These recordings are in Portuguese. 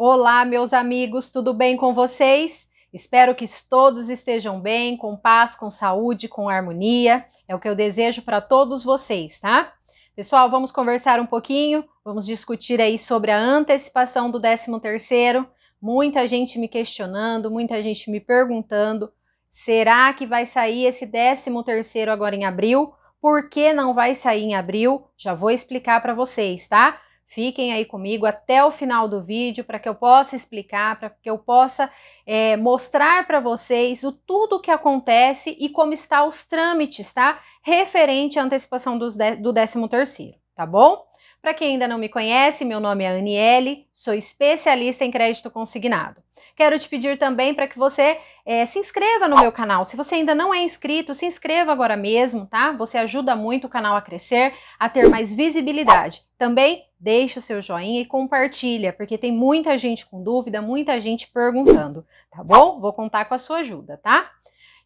Olá, meus amigos, tudo bem com vocês? Espero que todos estejam bem, com paz, com saúde, com harmonia. É o que eu desejo para todos vocês, tá? Pessoal, vamos conversar um pouquinho, vamos discutir aí sobre a antecipação do 13º. Muita gente me questionando, muita gente me perguntando, será que vai sair esse 13º agora em abril? Por que não vai sair em abril? Já vou explicar para vocês, tá? Fiquem aí comigo até o final do vídeo para que eu possa explicar, para que eu possa é, mostrar para vocês o tudo que acontece e como está os trâmites, tá? Referente à antecipação do 13 terceiro, tá bom? Para quem ainda não me conhece, meu nome é Aniele, sou especialista em crédito consignado. Quero te pedir também para que você é, se inscreva no meu canal. Se você ainda não é inscrito, se inscreva agora mesmo, tá? Você ajuda muito o canal a crescer, a ter mais visibilidade. Também deixa o seu joinha e compartilha, porque tem muita gente com dúvida, muita gente perguntando, tá bom? Vou contar com a sua ajuda, tá?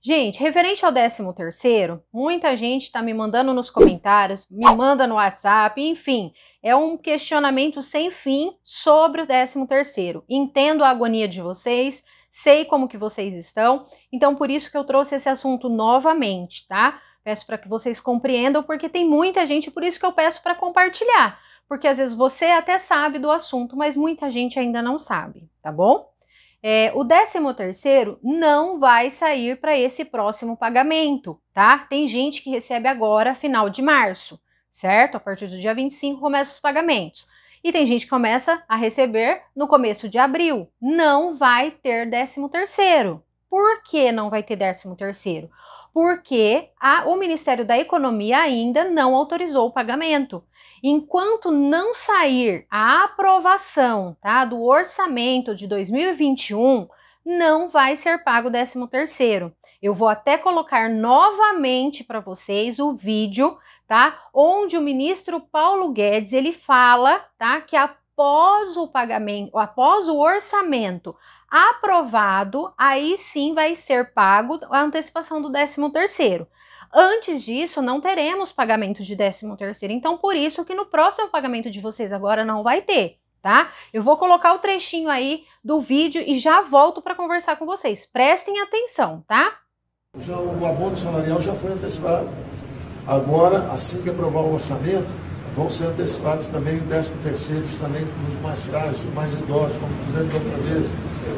Gente, referente ao 13 terceiro, muita gente está me mandando nos comentários, me manda no WhatsApp, enfim, é um questionamento sem fim sobre o 13 terceiro. Entendo a agonia de vocês, sei como que vocês estão, então por isso que eu trouxe esse assunto novamente, tá? Peço para que vocês compreendam, porque tem muita gente, por isso que eu peço para compartilhar, porque às vezes você até sabe do assunto, mas muita gente ainda não sabe, tá bom? É, o 13 terceiro não vai sair para esse próximo pagamento, tá? Tem gente que recebe agora, final de março, certo? A partir do dia 25 começa os pagamentos. E tem gente que começa a receber no começo de abril. Não vai ter 13 terceiro. Por que não vai ter 13 terceiro? porque a, o Ministério da Economia ainda não autorizou o pagamento. Enquanto não sair a aprovação tá, do orçamento de 2021, não vai ser pago o 13 terceiro. Eu vou até colocar novamente para vocês o vídeo, tá? Onde o ministro Paulo Guedes ele fala, tá, que a após o pagamento, após o orçamento aprovado, aí sim vai ser pago a antecipação do 13 terceiro. Antes disso, não teremos pagamento de 13 terceiro. Então, por isso que no próximo pagamento de vocês agora não vai ter, tá? Eu vou colocar o trechinho aí do vídeo e já volto para conversar com vocês. Prestem atenção, tá? Já, o abono salarial já foi antecipado. Agora, assim que aprovar o orçamento, vão ser antecipados também o 13 terceiro, justamente para os mais frágeis, os mais idosos, como fizemos outra vez.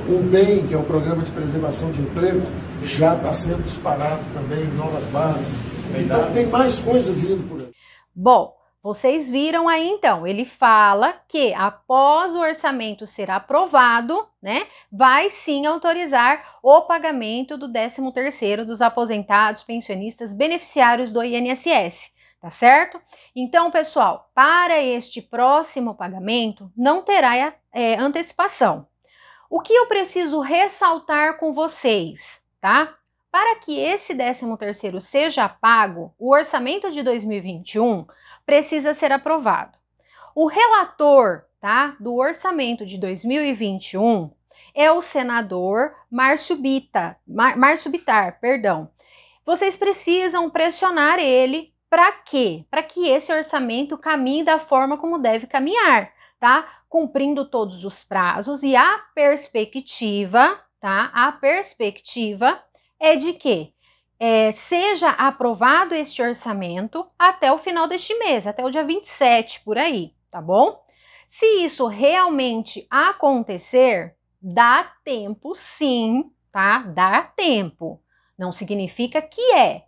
O BEM, que é o Programa de Preservação de Empregos, já está sendo disparado também em novas bases. Então tem mais coisa vindo por aí. Bom, vocês viram aí então, ele fala que após o orçamento ser aprovado, né, vai sim autorizar o pagamento do 13º dos aposentados, pensionistas, beneficiários do INSS tá certo? Então, pessoal, para este próximo pagamento não terá é, antecipação. O que eu preciso ressaltar com vocês, tá? Para que esse 13 terceiro seja pago, o orçamento de 2021 precisa ser aprovado. O relator, tá, do orçamento de 2021 é o senador Márcio Bita, Márcio Bitar, perdão. Vocês precisam pressionar ele para quê? Para que esse orçamento caminhe da forma como deve caminhar, tá? Cumprindo todos os prazos e a perspectiva, tá? A perspectiva é de que é, seja aprovado este orçamento até o final deste mês, até o dia 27 por aí, tá bom? Se isso realmente acontecer, dá tempo sim, tá? Dá tempo. Não significa que é,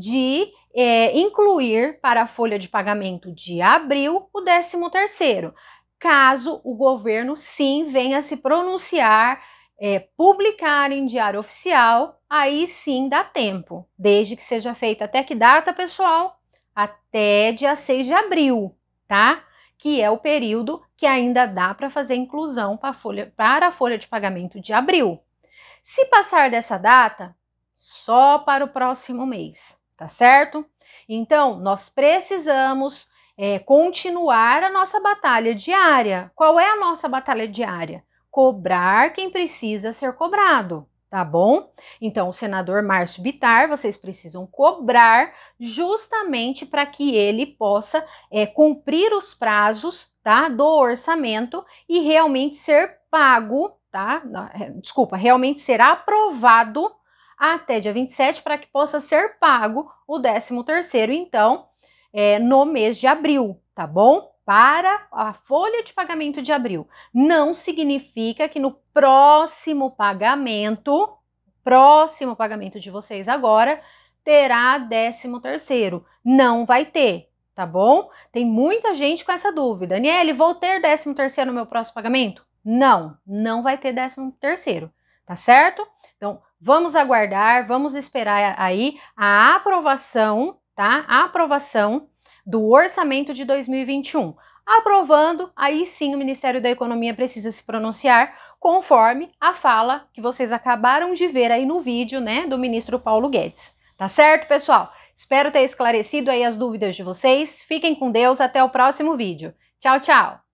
de é, incluir para a folha de pagamento de abril o 13º, caso o governo sim venha se pronunciar, é, publicar em diário oficial, aí sim dá tempo, desde que seja feita até que data, pessoal? Até dia 6 de abril, tá? Que é o período que ainda dá para fazer inclusão para a, folha, para a folha de pagamento de abril. Se passar dessa data, só para o próximo mês tá certo? Então, nós precisamos é, continuar a nossa batalha diária. Qual é a nossa batalha diária? Cobrar quem precisa ser cobrado, tá bom? Então, o senador Márcio Bitar, vocês precisam cobrar justamente para que ele possa é, cumprir os prazos tá, do orçamento e realmente ser pago, tá? É, desculpa, realmente ser aprovado até dia 27 para que possa ser pago o 13º, então, é, no mês de abril, tá bom? Para a folha de pagamento de abril. Não significa que no próximo pagamento, próximo pagamento de vocês agora, terá 13º. Não vai ter, tá bom? Tem muita gente com essa dúvida. Daniele, vou ter 13º no meu próximo pagamento? Não, não vai ter 13º, tá certo? Então, Vamos aguardar, vamos esperar aí a aprovação, tá? A aprovação do orçamento de 2021. Aprovando, aí sim o Ministério da Economia precisa se pronunciar, conforme a fala que vocês acabaram de ver aí no vídeo, né, do ministro Paulo Guedes. Tá certo, pessoal? Espero ter esclarecido aí as dúvidas de vocês. Fiquem com Deus, até o próximo vídeo. Tchau, tchau!